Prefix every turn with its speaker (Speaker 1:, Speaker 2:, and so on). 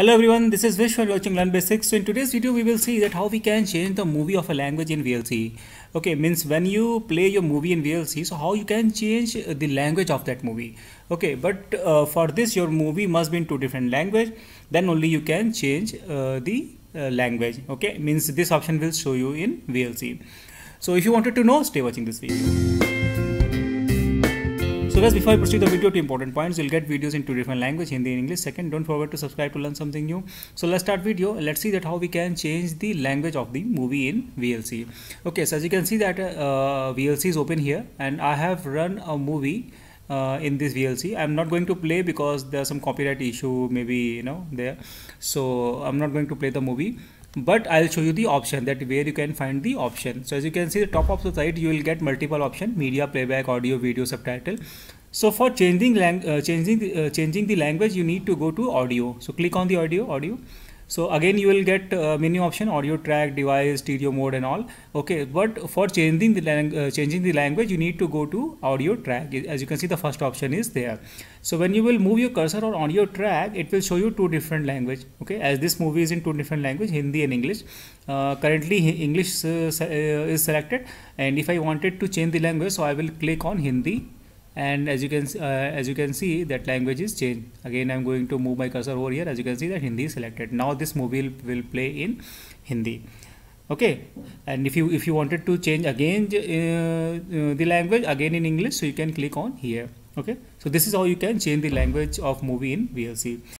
Speaker 1: Hello everyone, this is Vishwa watching Learn Basics. So in today's video, we will see that how we can change the movie of a language in VLC. Okay, means when you play your movie in VLC, so how you can change uh, the language of that movie. Okay, but uh, for this, your movie must be in two different language. Then only you can change uh, the uh, language. Okay, means this option will show you in VLC. So if you wanted to know, stay watching this video guys, before I proceed the video, to important points. You'll get videos in two different languages, Hindi and English. Second, don't forget to subscribe to learn something new. So let's start video. Let's see that how we can change the language of the movie in VLC. Okay, so as you can see that uh, VLC is open here and I have run a movie uh, in this VLC. I'm not going to play because there's some copyright issue maybe you know there. So I'm not going to play the movie but I'll show you the option that where you can find the option. So as you can see the top of the site you will get multiple option media playback audio video subtitle. So for changing lang uh, changing the, uh, changing the language you need to go to audio. So click on the audio audio so again you will get uh, menu option audio track device stereo mode and all okay but for changing the uh, changing the language you need to go to audio track as you can see the first option is there so when you will move your cursor on audio track it will show you two different language okay as this movie is in two different language Hindi and English uh, currently English uh, uh, is selected and if I wanted to change the language so I will click on Hindi and as you can uh, as you can see that language is changed again i'm going to move my cursor over here as you can see that hindi is selected now this movie will, play in hindi okay and if you if you wanted to change again uh, uh, the language again in english so you can click on here okay so this is how you can change the language of movie in vlc